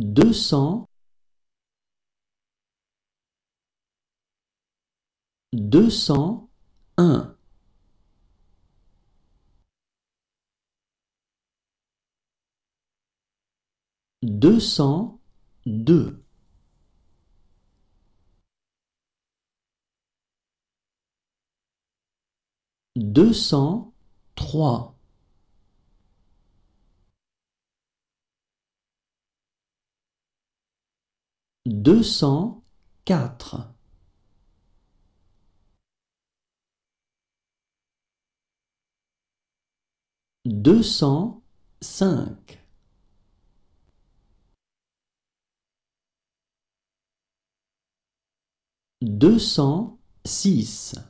200 201 202 203 204 205 206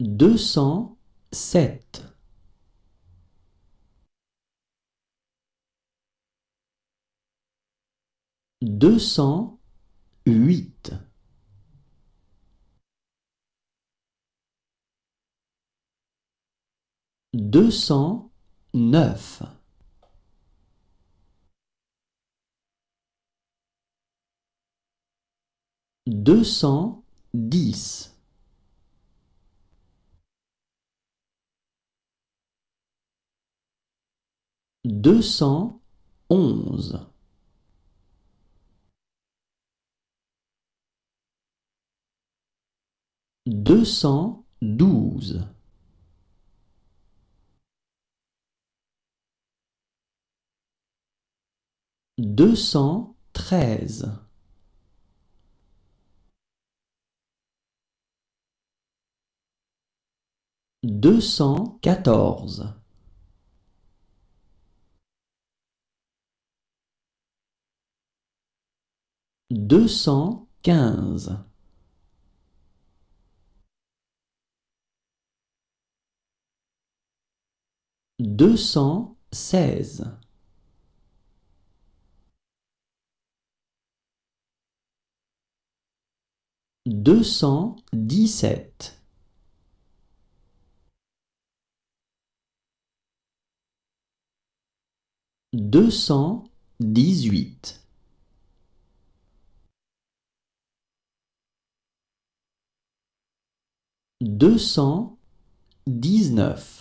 207 208 209 210 211 212 213 214 215 216 217 218 219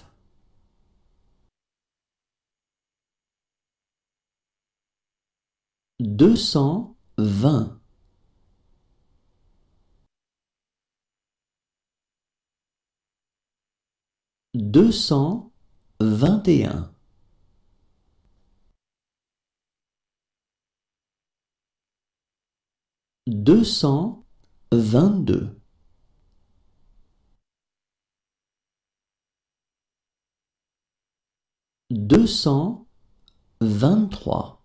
220 221 222 223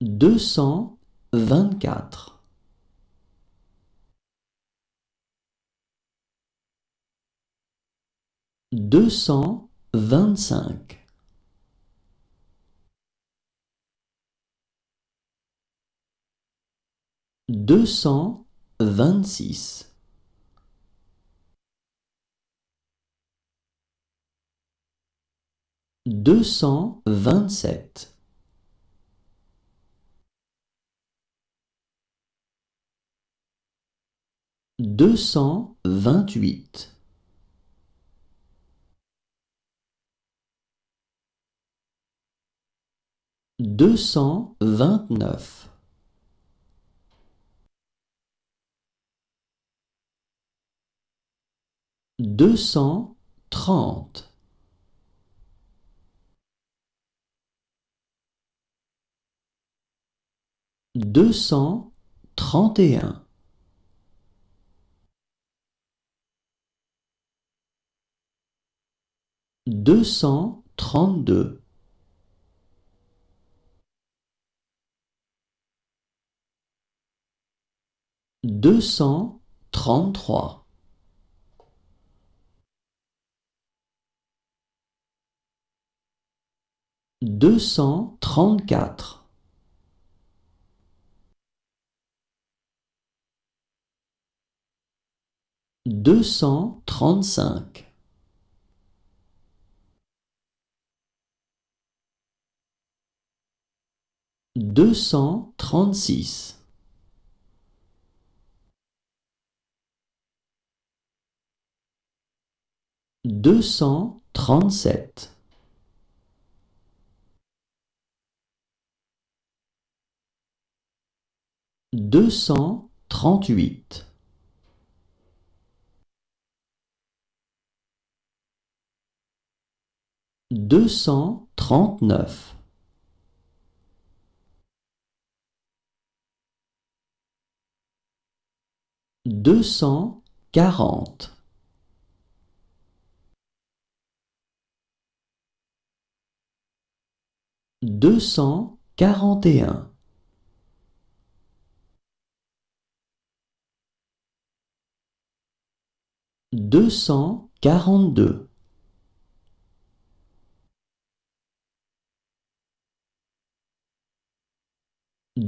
224 225 226 227 228 229 230 231 deux cent trente-deux. deux cent trente-trois. deux cent trente-quatre. deux cent trente-cinq. 236 237 238 239 240 241 242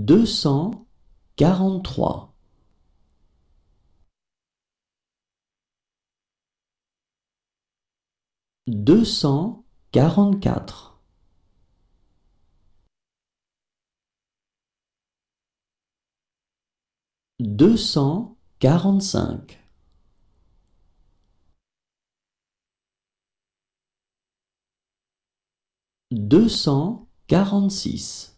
243 244 245 246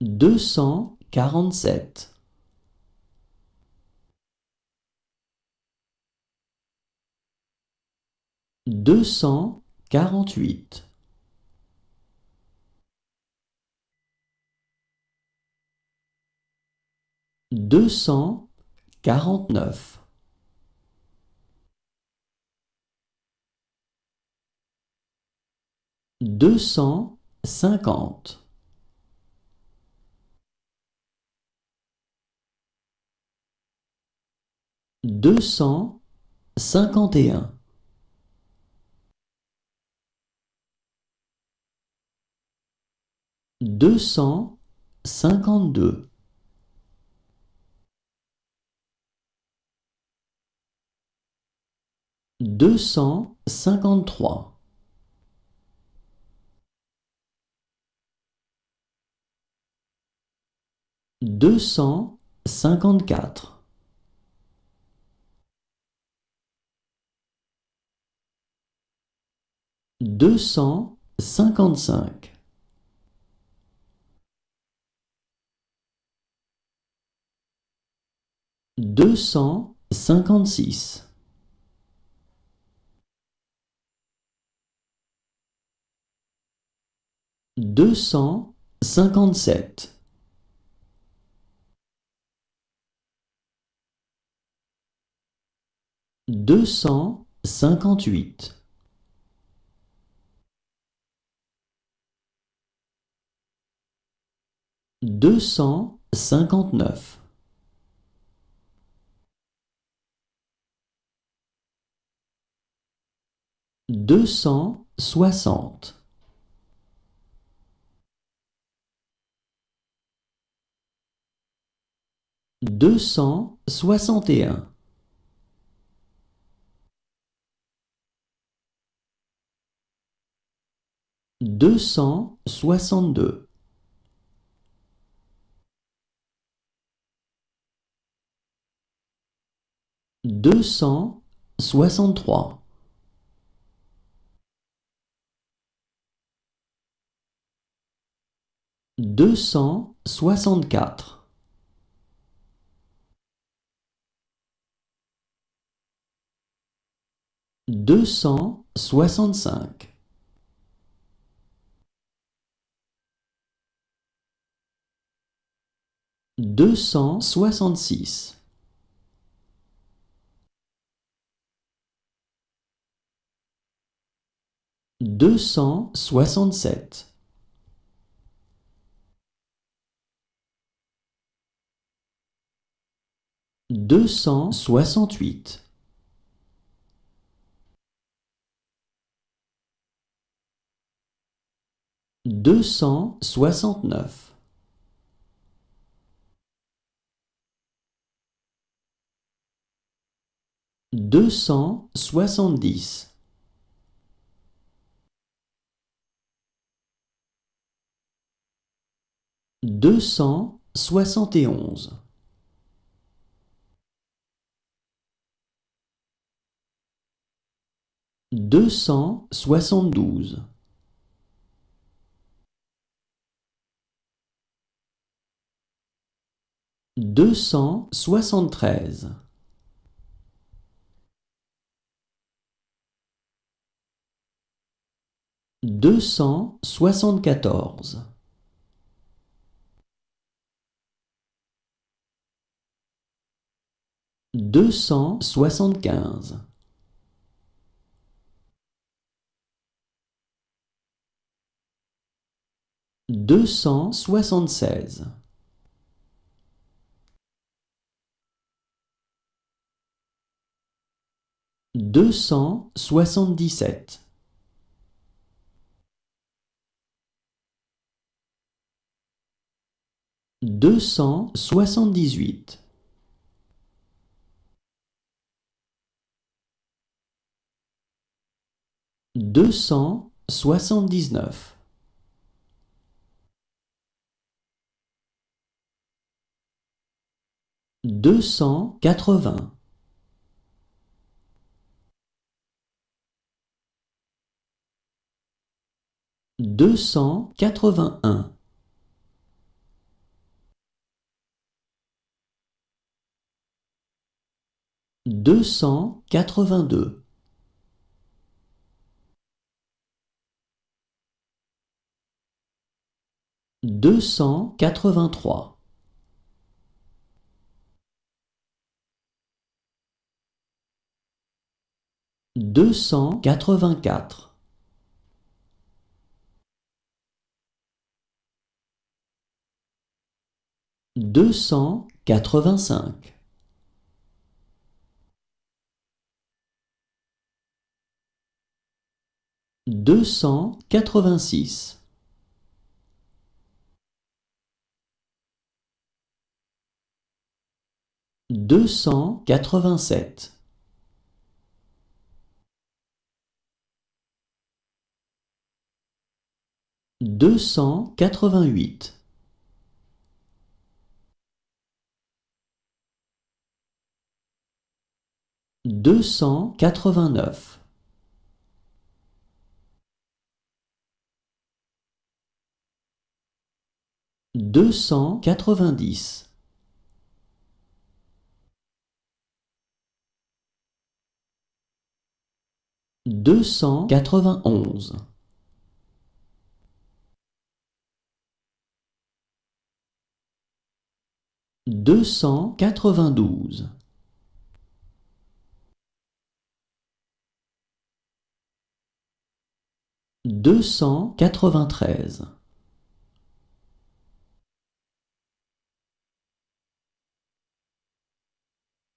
247 deux cent quarante-huit. deux cent quarante-neuf. deux cent cinquante. deux cent cinquante et un. deux cent cinquante-deux deux cent cinquante-trois deux cent cinquante-quatre deux cent cinquante-cinq deux cent cinquante-six. deux cent cinquante-sept. deux cent cinquante-huit. deux cent cinquante-neuf. 260 261 262 263 264 265 266 267 deux cent soixante-huit. deux cent soixante-neuf. deux cent soixante-dix. deux cent soixante et onze. deux cent soixante-douze. deux cent soixante-treize. deux cent soixante-quatorze. deux cent soixante-quinze. deux cent soixante-seize. deux cent soixante-dix-sept. deux cent soixante-dix-huit. deux cent soixante-dix-neuf. 280 281 282 283 deux cent quatre-vingt-quatre deux cent quatre-vingt-cinq deux cent quatre-vingt-six deux cent quatre-vingt-sept deux cent quatre-vingt-huit. deux cent quatre-vingt-neuf. deux cent quatre-vingt-dix. deux cent quatre-vingt-onze. deux cent quatre-vingt-douze deux cent quatre-vingt-treize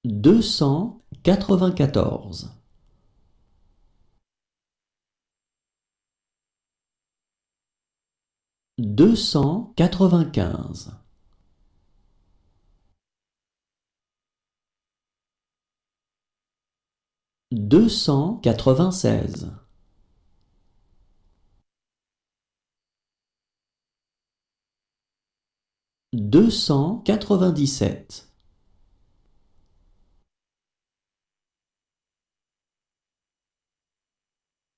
deux cent quatre-vingt-quatorze deux cent quatre-vingt-quinze deux cent quatre-vingt-seize deux cent quatre-vingt-dix-sept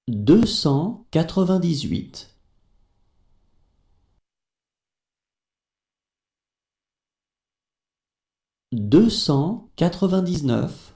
deux cent quatre-vingt-dix-huit deux cent quatre-vingt-dix-neuf